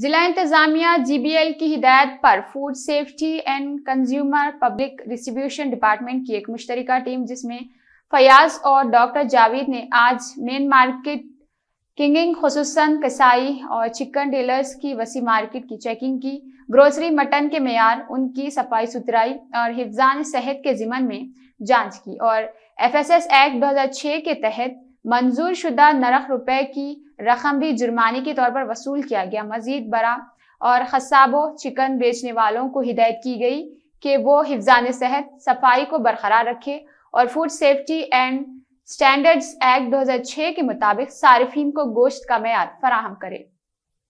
जिला इंतजामिया जीबीएल की हिदायत पर food safety and consumer public distribution department की एक मुश्तरका टीम जिसमें फयाज और डॉक्टर जावेद ने आज मेन मार्केट किंगिंग खसूसन कसाई और चिकन डीलर्स की वसी मार्केट की चेकिंग की ग्रोसरी मटन के मैार उनकी सफाई सुथराई और हिफजान सेहत के जिमन में जांच की और एफएसएस एक्ट 2006 के तहत मंजूर शुदा नरख रुपए की रकम भी जुर्माने के तौर पर वसूल किया गया मजीद बरा और खसाबो चिकन बेचने वालों को हिदायत की गई कि वो हिफान सेहत सफाई को बरकरार रखे और food safety and standards act 2006 के मुताबिक सार्फिन को गोश्त का मैार फराहम करे